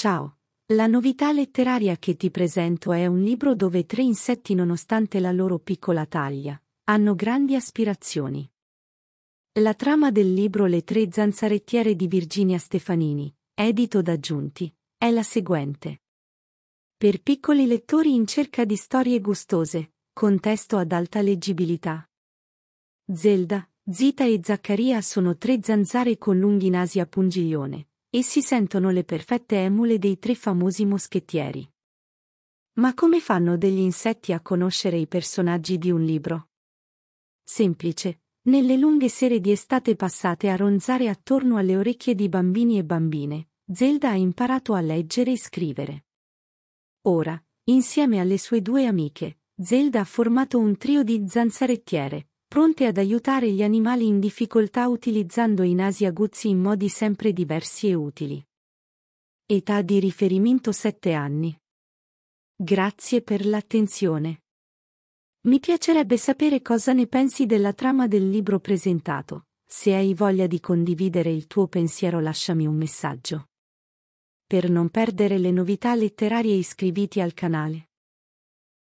Ciao! La novità letteraria che ti presento è un libro dove tre insetti nonostante la loro piccola taglia, hanno grandi aspirazioni. La trama del libro Le tre zanzarettiere di Virginia Stefanini, edito da Giunti, è la seguente. Per piccoli lettori in cerca di storie gustose, contesto ad alta leggibilità. Zelda, Zita e Zaccaria sono tre zanzare con lunghi nasi a pungiglione, Essi sentono le perfette emule dei tre famosi moschettieri. Ma come fanno degli insetti a conoscere i personaggi di un libro? Semplice, nelle lunghe sere di estate passate a ronzare attorno alle orecchie di bambini e bambine, Zelda ha imparato a leggere e scrivere. Ora, insieme alle sue due amiche, Zelda ha formato un trio di zanzarettiere, pronte ad aiutare gli animali in difficoltà utilizzando i nasi aguzzi in modi sempre diversi e utili. Età di riferimento 7 anni. Grazie per l'attenzione. Mi piacerebbe sapere cosa ne pensi della trama del libro presentato. Se hai voglia di condividere il tuo pensiero lasciami un messaggio. Per non perdere le novità letterarie iscriviti al canale.